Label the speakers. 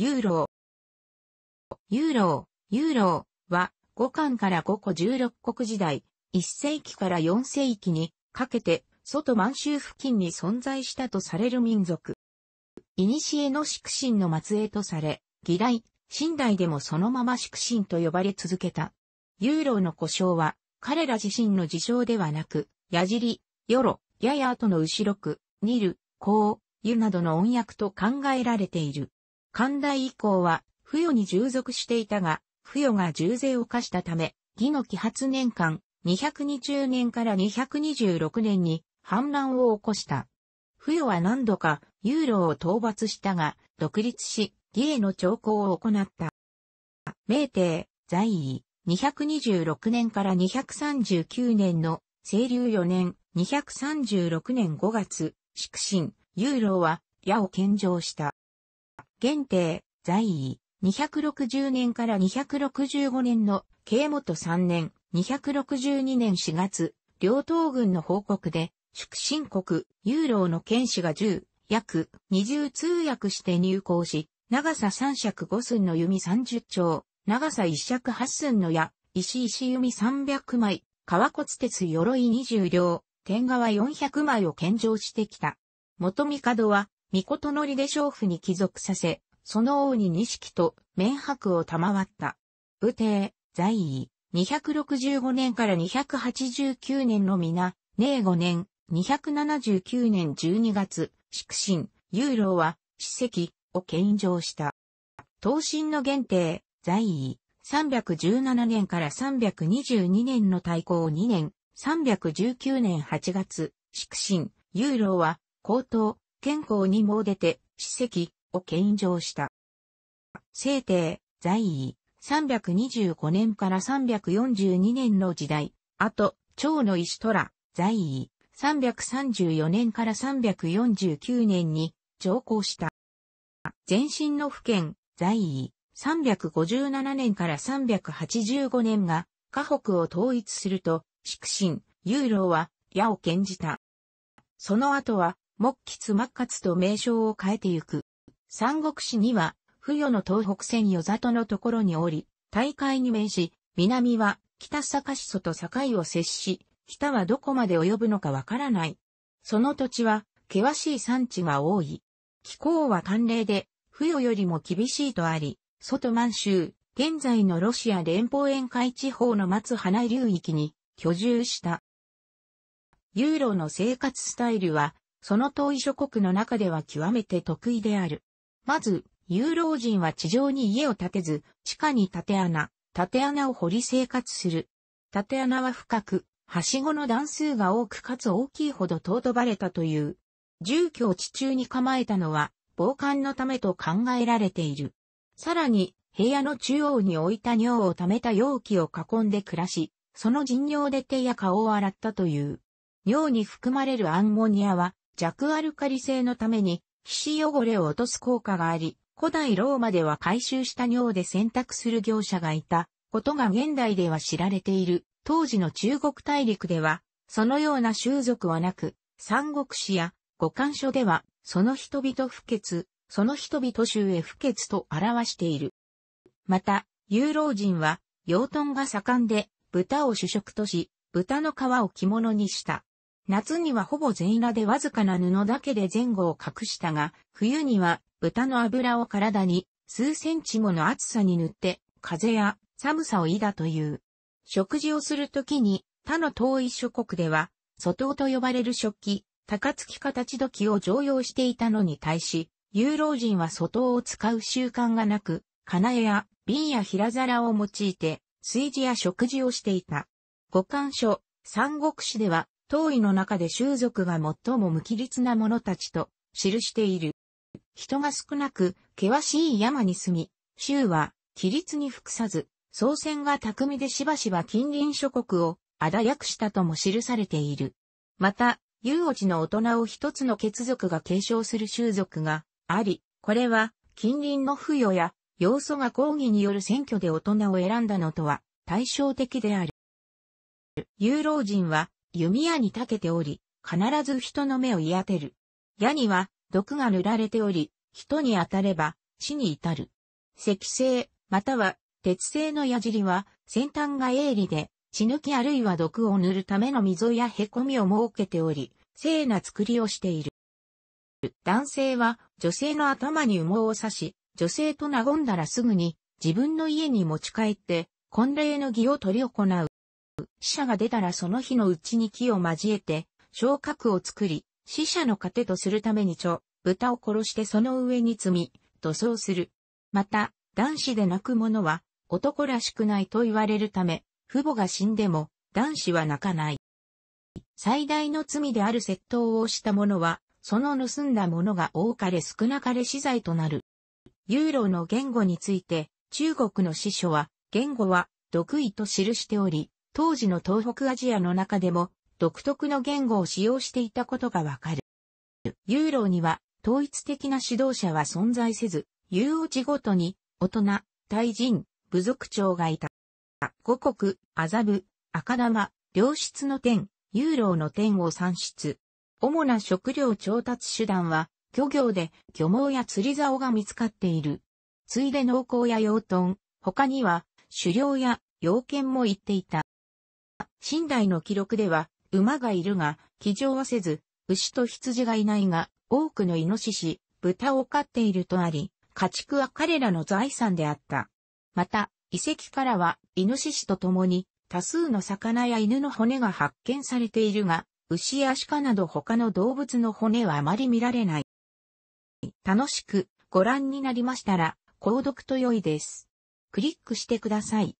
Speaker 1: ユーロー。ユーロー、ユーローは五巻から5個16国時代、1世紀から4世紀にかけて、外満州付近に存在したとされる民族。古の祝神の末裔とされ、義大、新代でもそのまま祝神と呼ばれ続けた。ユーローの故障は、彼ら自身の事象ではなく、矢尻、よろ、やや後の後ろく、にる、こう、ゆなどの音訳と考えられている。寛大以降は、不与に従属していたが、不与が重税を課したため、義の揮発年間、220年から226年に反乱を起こした。不与は何度かユーロを討伐したが、独立し、義への徴抗を行った。明帝、在位、226年から239年の、清流4年、236年5月、祝神、ユーロは、矢を献上した。限定、在位、260年から265年の、慶元3年、262年4月、両党軍の報告で、祝神国、ユーローの剣士が10、約20通訳して入港し、長さ3尺5寸の弓30丁、長さ1尺8寸の矢、石石弓300枚、川骨鉄鎧20両、天川400枚を献上してきた。元帝は、御事のりで娼婦に帰属させ、その王に錦と綿白を賜った。武帝、在位、265年から289年の皆、寧5年、279年12月、祝神、ユーロは、史跡を献上した。東進の限定、在位、317年から322年の大公2年、319年8月、祝神、ユーロは、高等、健康に詣でて、史跡を献上した。聖帝、在位、325年から342年の時代、あと、長の石虎、在位、334年から349年に上皇した。前身の府県、在位、357年から385年が、河北を統一すると、祝神、幽老は、矢を献じた。その後は、木吉末活と名称を変えてゆく。三国志には、不与の東北線与里のところにおり、大海に面し、南は北坂市祖と境を接し、北はどこまで及ぶのかわからない。その土地は、険しい山地が多い。気候は寒冷で、不与よりも厳しいとあり、外満州、現在のロシア連邦沿海地方の松花流域に居住した。ユーロの生活スタイルはその遠い諸国の中では極めて得意である。まず、ユーロ人は地上に家を建てず、地下に縦穴、縦穴を掘り生活する。縦穴は深く、はしごの段数が多くかつ大きいほど尊ばれたという。住居を地中に構えたのは、防寒のためと考えられている。さらに、部屋の中央に置いた尿を溜めた容器を囲んで暮らし、その人尿で手や顔を洗ったという。尿に含まれるアンモニアは、弱アルカリ性のために、皮脂汚れを落とす効果があり、古代ローマでは回収した尿で洗濯する業者がいたことが現代では知られている。当時の中国大陸では、そのような習俗はなく、三国志や五漢書では、その人々不潔、その人々衆へ不潔と表している。また、ユーロ人は、養豚が盛んで、豚を主食とし、豚の皮を着物にした。夏にはほぼ全裸でわずかな布だけで前後を隠したが、冬には豚の油を体に数センチもの厚さに塗って、風や寒さをいという。食事をするときに他の遠い諸国では、粗刀と呼ばれる食器、高月形時を常用していたのに対し、ユーロ人は粗刀を使う習慣がなく、金屋や瓶や平皿を用いて、炊事や食事をしていた。五感書、三国志では、当位の中で習族が最も無機律な者たちと記している。人が少なく、険しい山に住み、州は、規律に服さず、総選が巧みでしばしば近隣諸国を、あだ役したとも記されている。また、遊王子の大人を一つの血族が継承する習族があり、これは、近隣の付与や、要素が抗議による選挙で大人を選んだのとは、対照的である。遊老人は、弓矢に長けており、必ず人の目を言い当てる。矢には毒が塗られており、人に当たれば死に至る。石製、または鉄製の矢尻は先端が鋭利で、血抜きあるいは毒を塗るための溝や凹みを設けており、聖な作りをしている。男性は女性の頭に羽毛を刺し、女性と和んだらすぐに自分の家に持ち帰って、婚礼の儀を取り行う。死者が出たらその日のうちに木を交えて、昇格を作り、死者の糧とするためにちょ、豚を殺してその上に積み、塗装する。また、男子で泣く者は、男らしくないと言われるため、父母が死んでも、男子は泣かない。最大の罪である窃盗をした者は、その盗んだ者が多かれ少なかれ死罪となる。ユーロの言語について、中国の司書は、言語は、独意と記しており、当時の東北アジアの中でも独特の言語を使用していたことがわかる。ユーロには統一的な指導者は存在せず、有王地ごとに大人、大人、部族長がいた。五国、麻布、赤玉、良質の点、ユーロの点を算出。主な食料調達手段は、漁業で漁網や釣り竿が見つかっている。ついで農耕や養豚、他には狩猟や養犬も行っていた。近代の記録では、馬がいるが、騎乗はせず、牛と羊がいないが、多くのイノシシ、豚を飼っているとあり、家畜は彼らの財産であった。また、遺跡からは、イノシシと共に、多数の魚や犬の骨が発見されているが、牛や鹿など他の動物の骨はあまり見られない。楽しくご覧になりましたら、購読と良いです。クリックしてください。